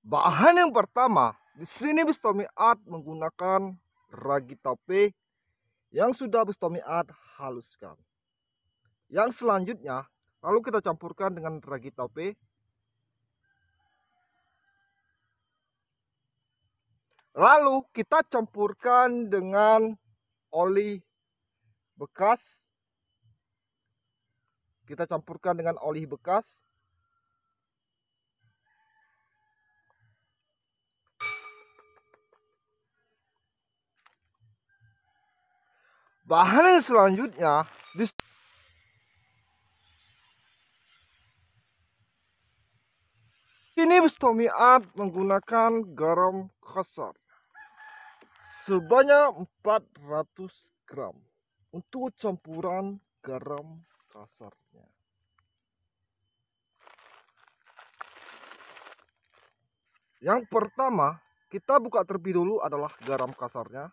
Bahan yang pertama, di sini Bistomi Art menggunakan ragi tape yang sudah Bistomi Art haluskan. Yang selanjutnya, lalu kita campurkan dengan ragi tape. Lalu kita campurkan dengan oli bekas. Kita campurkan dengan oli bekas. bahan selanjutnya ini bestomi art menggunakan garam kasar sebanyak 400 gram untuk campuran garam kasarnya. Yang pertama, kita buka terlebih dulu adalah garam kasarnya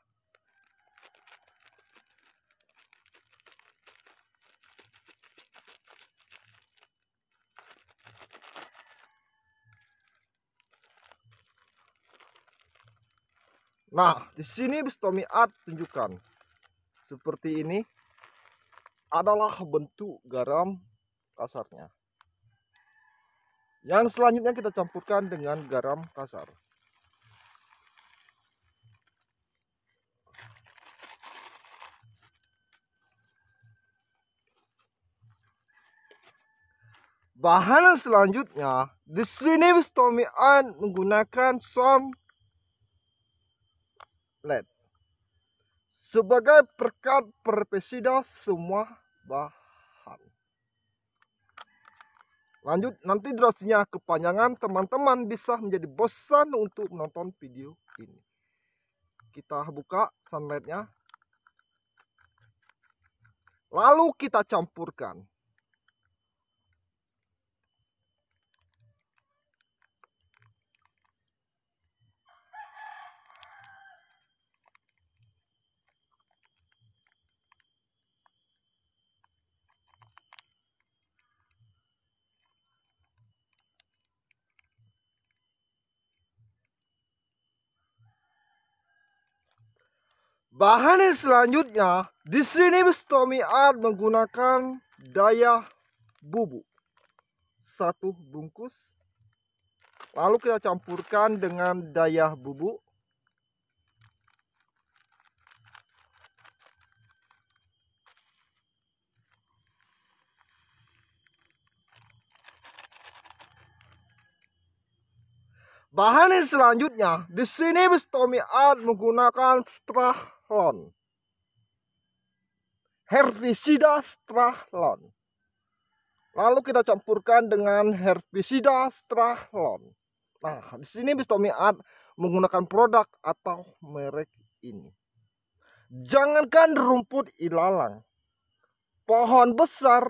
Nah, di sini bistomiat tunjukkan. Seperti ini adalah bentuk garam kasarnya. Yang selanjutnya kita campurkan dengan garam kasar. Bahan selanjutnya, di sini bistomian menggunakan som flat. Sebagai perkat perpesida semua bahan. Lanjut, nanti durasinya kepanjangan. Teman-teman bisa menjadi bosan untuk menonton video ini. Kita buka sunlightnya. Lalu kita campurkan. Bahan yang selanjutnya di sini Tommy Art menggunakan daya bubuk satu bungkus lalu kita campurkan dengan daya bubuk Bahan yang selanjutnya di sini Tommy Art menggunakan strah Strahlon. Herbisida Strahlon. Lalu kita campurkan dengan herbisida Strahlon. Nah, di sini Bistomi Art menggunakan produk atau merek ini. Jangankan rumput ilalang, pohon besar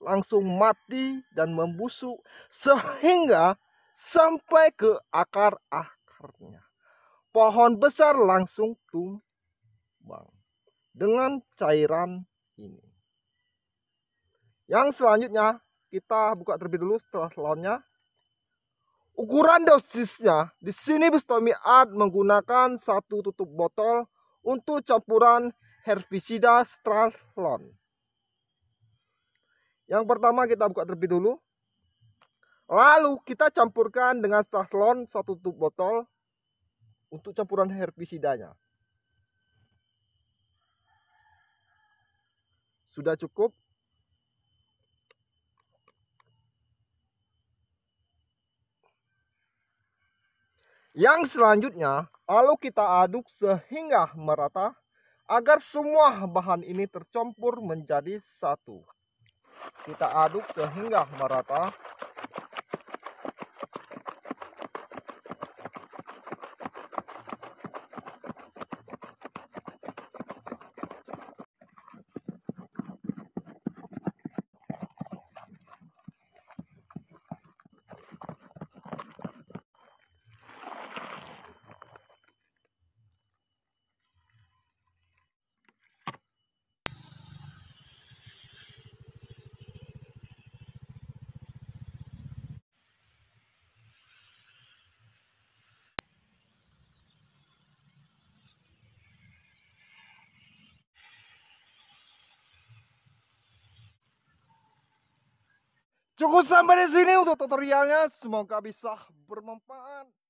langsung mati dan membusuk sehingga sampai ke akar-akarnya. Pohon besar langsung tumbuh lubang dengan cairan ini. Yang selanjutnya kita buka terlebih dulu setelah lawannya. Ukuran dosisnya di sini Bustomi Art menggunakan satu tutup botol untuk campuran herbisida Stralon. Yang pertama kita buka terlebih dulu. Lalu kita campurkan dengan Stralon satu tutup botol untuk campuran herbisidanya. Sudah cukup? Yang selanjutnya, lalu kita aduk sehingga merata agar semua bahan ini tercampur menjadi satu. Kita aduk sehingga merata Cukup sampai di sini untuk tutorialnya. Semoga bisa bermanfaat.